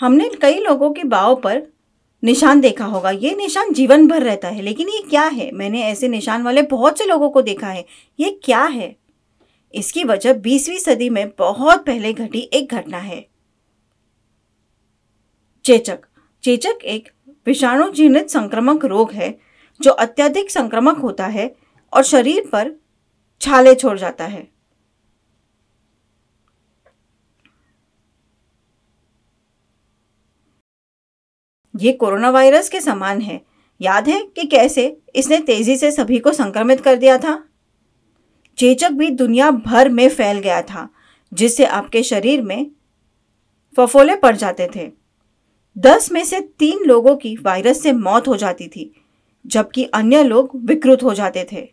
हमने कई लोगों के बाव पर निशान देखा होगा ये निशान जीवन भर रहता है लेकिन ये क्या है मैंने ऐसे निशान वाले बहुत से लोगों को देखा है ये क्या है इसकी वजह बीसवीं सदी में बहुत पहले घटी एक घटना है चेचक चेचक एक विषाणु जीनित संक्रमक रोग है जो अत्यधिक संक्रमक होता है और शरीर पर छाले छोड़ जाता है ये कोरोना वायरस के समान है याद है कि कैसे इसने तेजी से सभी को संक्रमित कर दिया था चेचक भी दुनिया भर में फैल गया था जिससे आपके शरीर में फफोले पड़ जाते थे दस में से तीन लोगों की वायरस से मौत हो जाती थी जबकि अन्य लोग विकृत हो जाते थे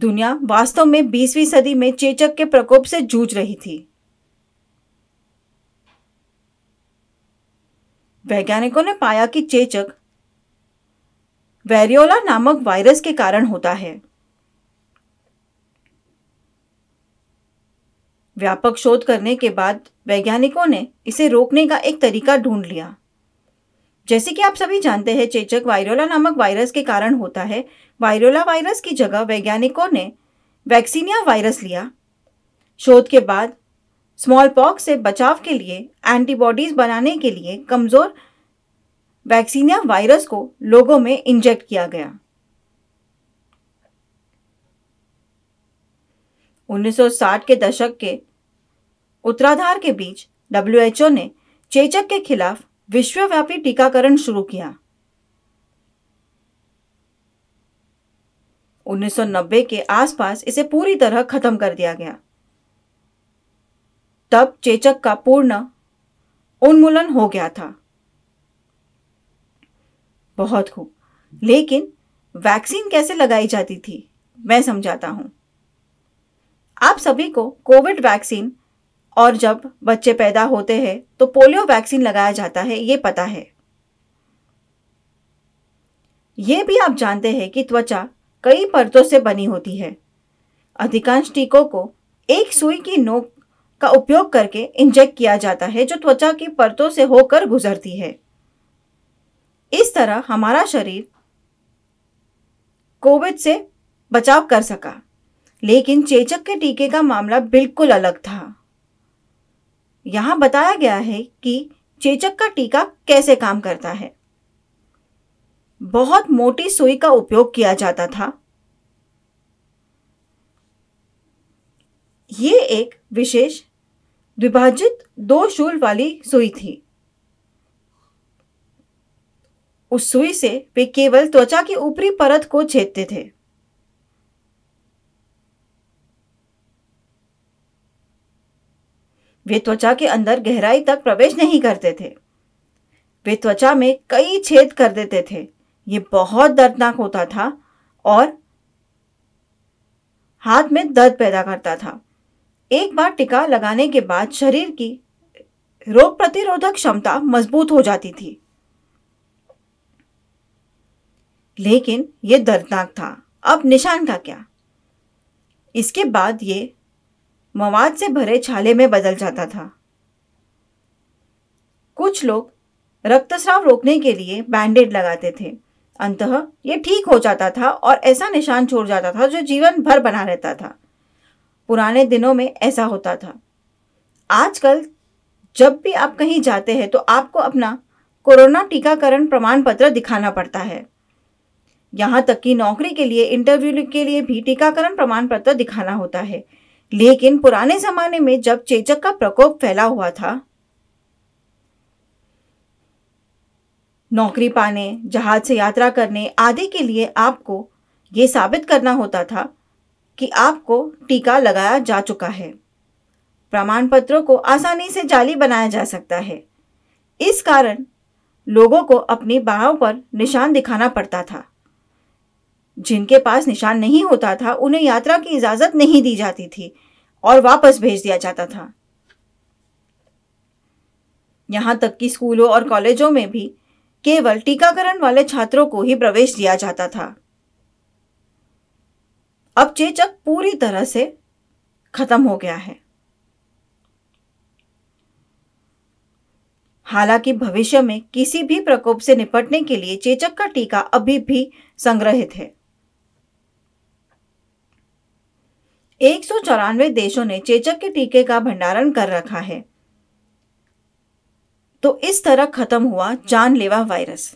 दुनिया वास्तव में 20वीं सदी में चेचक के प्रकोप से जूझ रही थी वैज्ञानिकों ने पाया कि चेचक वेरियोला नामक वायरस के कारण होता है व्यापक शोध करने के बाद वैज्ञानिकों ने इसे रोकने का एक तरीका ढूंढ लिया जैसे कि आप सभी जानते हैं चेचक वायरोला नामक वायरस के कारण होता है वायरोला वायरस की जगह वैज्ञानिकों ने वैक्सीनिया वायरस लिया शोध के बाद स्मॉल पॉक्स से बचाव के लिए एंटीबॉडीज बनाने के लिए कमज़ोर या वायरस को लोगों में इंजेक्ट किया गया 1960 के दशक के उत्तराधार के बीच डब्ल्यूएचओ ने चेचक के खिलाफ विश्वव्यापी टीकाकरण शुरू किया 1990 के आसपास इसे पूरी तरह खत्म कर दिया गया तब चेचक का पूर्ण उन्मूलन हो गया था बहुत खूब लेकिन वैक्सीन कैसे लगाई जाती थी मैं समझाता हूं आप सभी को कोविड वैक्सीन और जब बच्चे पैदा होते हैं तो पोलियो वैक्सीन लगाया जाता है ये पता है ये भी आप जानते हैं कि त्वचा कई परतों से बनी होती है अधिकांश टीकों को एक सुई की नोक का उपयोग करके इंजेक्ट किया जाता है जो त्वचा की परतों से होकर गुजरती है इस तरह हमारा शरीर कोविड से बचाव कर सका लेकिन चेचक के टीके का मामला बिल्कुल अलग था यहां बताया गया है कि चेचक का टीका कैसे काम करता है बहुत मोटी सुई का उपयोग किया जाता था ये एक विशेष विभाजित दो शूल वाली सुई थी उस सुई से वे केवल त्वचा की ऊपरी परत को छेदते थे वे त्वचा के अंदर गहराई तक प्रवेश नहीं करते थे वे त्वचा में कई छेद कर देते थे ये बहुत दर्दनाक होता था और हाथ में दर्द पैदा करता था एक बार टीका लगाने के बाद शरीर की रोग प्रतिरोधक क्षमता मजबूत हो जाती थी लेकिन यह दर्दनाक था अब निशान का क्या इसके बाद ये मवाद से भरे छाले में बदल जाता था कुछ लोग रक्तस्राव रोकने के लिए बैंडेड लगाते थे अंतः ये ठीक हो जाता था और ऐसा निशान छोड़ जाता था जो जीवन भर बना रहता था पुराने दिनों में ऐसा होता था आजकल जब भी आप कहीं जाते हैं तो आपको अपना कोरोना टीकाकरण प्रमाण पत्र दिखाना पड़ता है यहाँ तक कि नौकरी के लिए इंटरव्यू के लिए भी टीकाकरण प्रमाण पत्र दिखाना होता है लेकिन पुराने जमाने में जब चेचक का प्रकोप फैला हुआ था नौकरी पाने जहाज से यात्रा करने आदि के लिए आपको ये साबित करना होता था कि आपको टीका लगाया जा चुका है प्रमाण पत्रों को आसानी से जाली बनाया जा सकता है इस कारण लोगों को अपनी बाहों पर निशान दिखाना पड़ता था जिनके पास निशान नहीं होता था उन्हें यात्रा की इजाज़त नहीं दी जाती थी और वापस भेज दिया जाता था यहां तक कि स्कूलों और कॉलेजों में भी केवल टीकाकरण वाले छात्रों को ही प्रवेश दिया जाता था अब चेचक पूरी तरह से खत्म हो गया है हालांकि भविष्य में किसी भी प्रकोप से निपटने के लिए चेचक का टीका अभी भी संग्रहित है एक देशों ने चेचक के टीके का भंडारण कर रखा है तो इस तरह खत्म हुआ जानलेवा वायरस